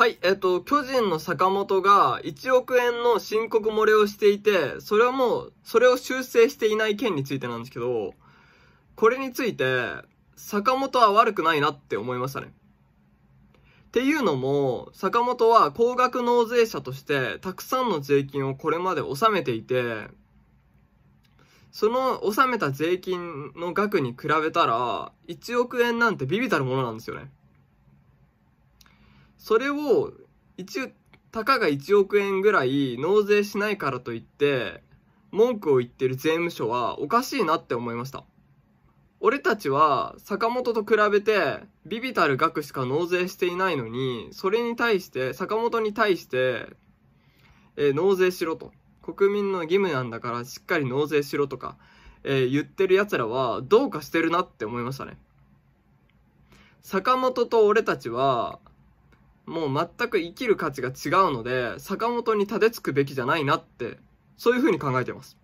はい、えっ、ー、と、巨人の坂本が1億円の申告漏れをしていて、それはもう、それを修正していない件についてなんですけど、これについて、坂本は悪くないなって思いましたね。っていうのも、坂本は高額納税者として、たくさんの税金をこれまで納めていて、その納めた税金の額に比べたら、1億円なんてビビたるものなんですよね。それを一、たかが1億円ぐらい納税しないからといって、文句を言ってる税務署はおかしいなって思いました。俺たちは坂本と比べてビビたる額しか納税していないのに、それに対して、坂本に対して、えー、納税しろと。国民の義務なんだからしっかり納税しろとか、えー、言ってる奴らはどうかしてるなって思いましたね。坂本と俺たちは、もう全く生きる価値が違うので、坂本に立てつくべきじゃないなって、そういうふうに考えてます。